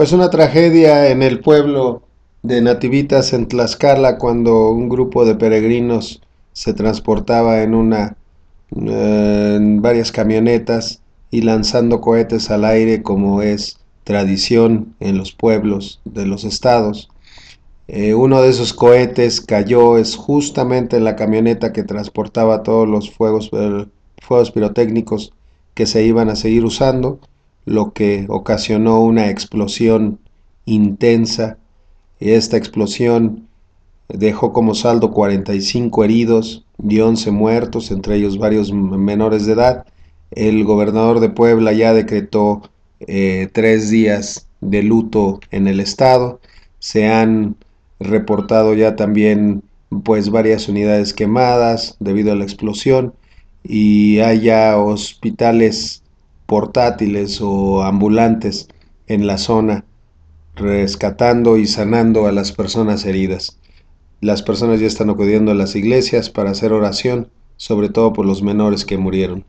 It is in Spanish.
pues una tragedia en el pueblo de Nativitas en Tlaxcala cuando un grupo de peregrinos se transportaba en una eh, en varias camionetas y lanzando cohetes al aire como es tradición en los pueblos de los estados. Eh, uno de esos cohetes cayó es justamente en la camioneta que transportaba todos los fuegos, eh, fuegos pirotécnicos que se iban a seguir usando lo que ocasionó una explosión intensa. Esta explosión dejó como saldo 45 heridos y 11 muertos, entre ellos varios menores de edad. El gobernador de Puebla ya decretó eh, tres días de luto en el estado. Se han reportado ya también pues varias unidades quemadas debido a la explosión y hay ya hospitales portátiles o ambulantes en la zona, rescatando y sanando a las personas heridas. Las personas ya están acudiendo a las iglesias para hacer oración, sobre todo por los menores que murieron.